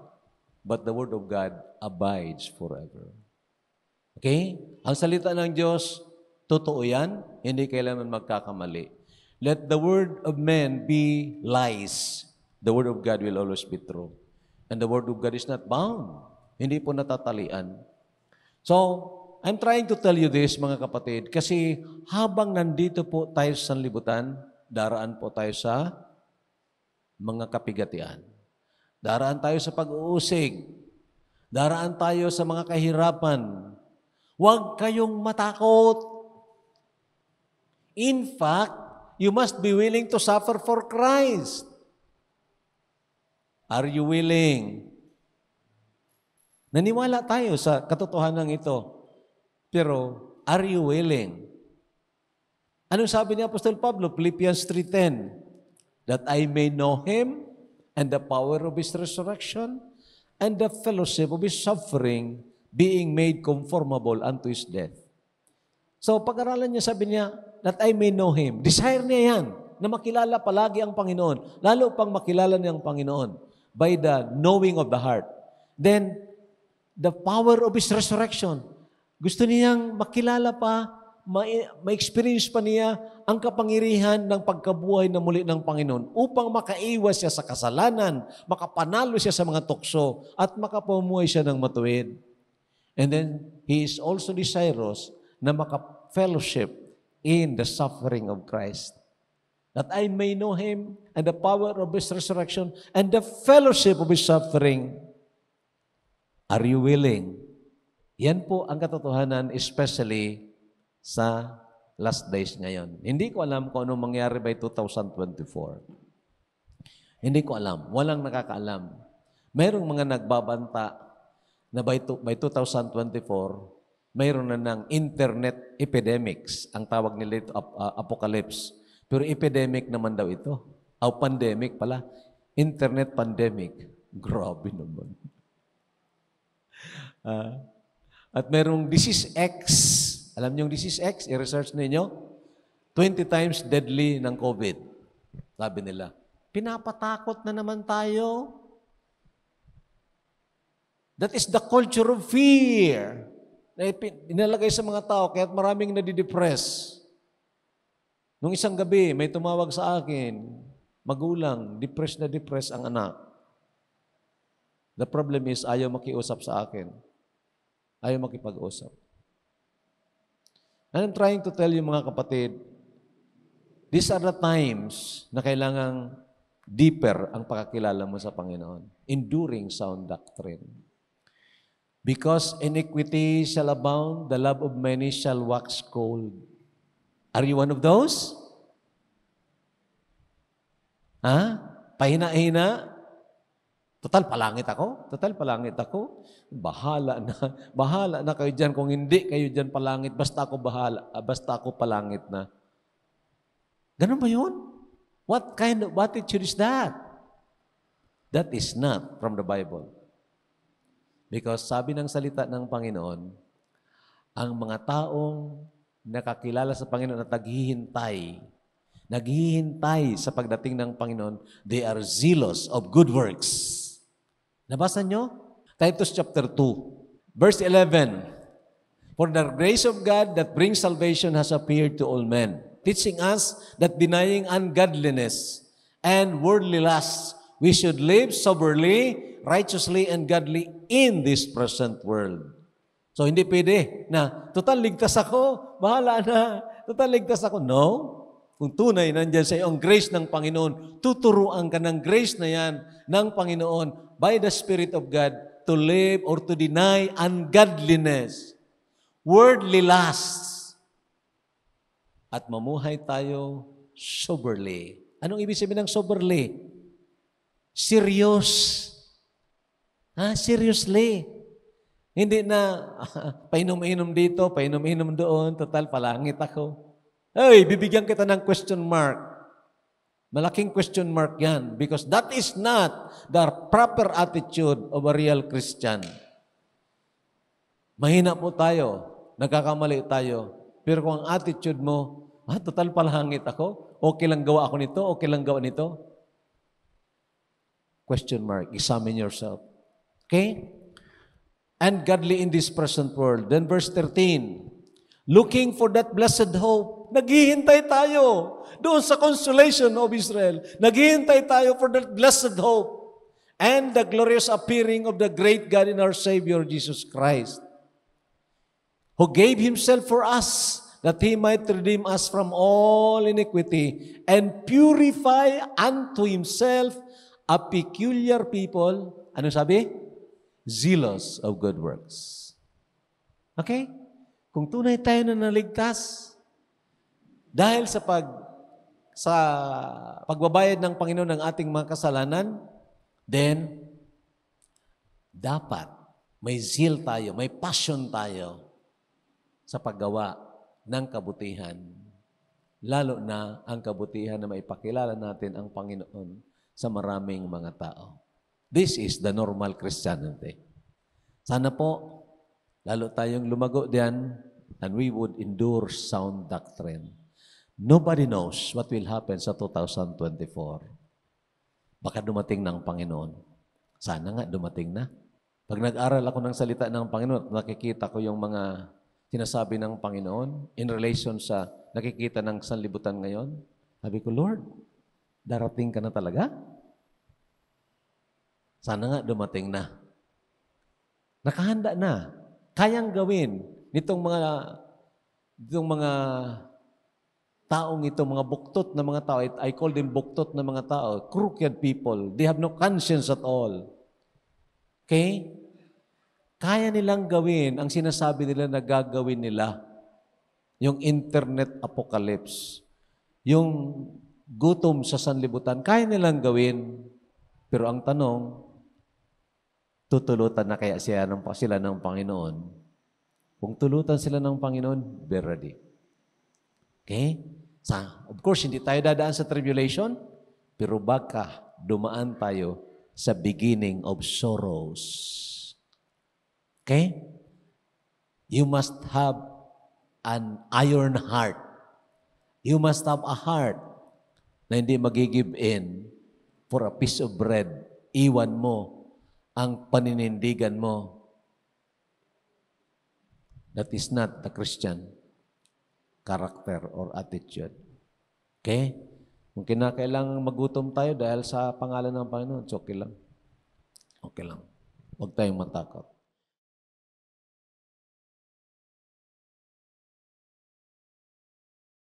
But the Word of God abides forever. Okay? Ang salita ng Diyos, Totoo yan, hindi kailanman magkakamali. Let the word of man be lies. The word of God will always be true. And the word of God is not bound. Hindi po natatalian. So, I'm trying to tell you this, mga kapatid, kasi habang nandito po tayo sa libutan, daraan po tayo sa mga kapigatian. Daraan tayo sa pag-uusig. Daraan tayo sa mga kahirapan. Huwag kayong matakot. In fact, you must be willing to suffer for Christ. Are you willing? Naniwala tayo sa katotohanan ng ito. Pero, are you willing? Anong sabi ni Apostol Pablo? Philippians 3.10 That I may know Him and the power of His resurrection and the fellowship of His suffering being made conformable unto His death. So pag-aralan niya, sabi niya, that I may know Him. Desire niya yan, na makilala palagi ang Panginoon, lalo pang makilala niya ang Panginoon by the knowing of the heart. Then, the power of His resurrection. Gusto niyang makilala pa, ma-experience pa niya ang kapangirihan ng pagkabuhay na muli ng Panginoon upang makaiwas siya sa kasalanan, makapanalo siya sa mga tukso, at makapumuhay siya ng matuwid. And then, he is also desirous na makafellowship in the suffering of Christ, that I may know Him and the power of His resurrection and the fellowship of His suffering. Are you willing? Yan po ang katotohanan especially sa last days ngayon. Hindi ko alam kung anong mangyari by 2024. Hindi ko alam. Walang nakakaalam. Merong mga nagbabanta na by, by 2024, mayroon na ng internet epidemics, ang tawag nila ito, ap- uh, apocalypse. Pero epidemic naman daw ito. O oh, pandemic pala. Internet pandemic. Grabe naman. uh, at merong disease X. Alam niyo yung disease X? I-research ninyo. 20 times deadly ng COVID. Sabi nila. Pinapatakot na naman tayo. That is the culture of fear na inalagay sa mga tao kaya't maraming nadidepress. Nung isang gabi, may tumawag sa akin, magulang, depressed na depressed ang anak. The problem is, ayaw makiusap sa akin. Ayaw makipag-usap. And I'm trying to tell you mga kapatid, these are the times na kailangang deeper ang pakakilala mo sa Panginoon. Enduring sound doctrine. Because iniquity shall abound, the love of many shall wax cold. Are you one of those? Ha? Huh? Pahina-hina? Total palangit ako? Total palangit ako? Bahala na. Bahala na kayo dyan. Kung hindi kayo dyan palangit, basta ako bahala. Ah, basta ako palangit na. Ganun ba yun? What kind of attitude is that? That is not from the Bible. Because sabi ng salita ng Panginoon, ang mga taong nakakilala sa Panginoon at naghihintay, naghihintay sa pagdating ng Panginoon, they are zealous of good works. Nabasa nyo? Titus chapter 2, verse 11. For the grace of God that brings salvation has appeared to all men, teaching us that denying ungodliness and worldly lusts, we should live soberly, righteously and godly in this present world. So, hindi pwede na, total ligtas ako, bahala na, total ligtas ako. No. Kung tunay, nandyan sa iyong grace ng Panginoon, tuturuan ka ng grace na yan ng Panginoon by the Spirit of God to live or to deny ungodliness, worldly lusts, at mamuhay tayo soberly. Anong ibig sabihin ng soberly? Serious. Ha? Seriously. Hindi na, painom-inom dito, painom-inom doon, total palangit ako. Hey, bibigyan kita ng question mark. Malaking question mark yan because that is not the proper attitude of a real Christian. Mahina po tayo, nagkakamali tayo. Pero kung ang attitude mo, ah, total palangit ako, okay lang gawa ako nito, okay lang gawa nito. Question mark, examine yourself. Okay? And godly in this present world. Then verse 13, looking for that blessed hope. Naghihintay tayo doon sa consolation of Israel. Naghihintay tayo for that blessed hope and the glorious appearing of the great God in our Savior Jesus Christ, who gave himself for us that he might redeem us from all iniquity and purify unto himself a peculiar people. Ano sabi? zealous of good works. Okay? Kung tunay tayo na naligtas, dahil sa pag sa pagbabayad ng Panginoon ng ating mga kasalanan, then dapat may zeal tayo, may passion tayo sa paggawa ng kabutihan, lalo na ang kabutihan na maipakilala natin ang Panginoon sa maraming mga tao. This is the normal Christianity. Sana po, lalo tayong lumago diyan and we would endure sound doctrine. Nobody knows what will happen sa 2024. Baka dumating ng Panginoon. Sana nga dumating na. Pag nag-aral ako ng salita ng Panginoon, nakikita ko yung mga sinasabi ng Panginoon in relation sa nakikita ng sanlibutan ngayon, sabi ko, Lord, darating ka na talaga? Sana nga dumating na. Nakahanda na. Kayang gawin nitong mga nitong mga taong ito, mga buktot na mga tao, I call them buktot na mga tao, crooked people. They have no conscience at all. Okay? Kaya nilang gawin ang sinasabi nila na gagawin nila. Yung internet apocalypse. Yung gutom sa sanlibutan, kaya nilang gawin. Pero ang tanong, tutulutan na kaya siya ng, sila ng Panginoon. Kung tulutan sila ng Panginoon, be ready. Okay? Sa, of course, hindi tayo dadaan sa tribulation, pero baka dumaan tayo sa beginning of sorrows. Okay? You must have an iron heart. You must have a heart na hindi magigive in for a piece of bread. Iwan mo ang paninindigan mo. That is not the Christian character or attitude. Okay? Kung kinakailangang magutom tayo dahil sa pangalan ng Panginoon, it's okay lang. Okay lang. Huwag tayong matakot.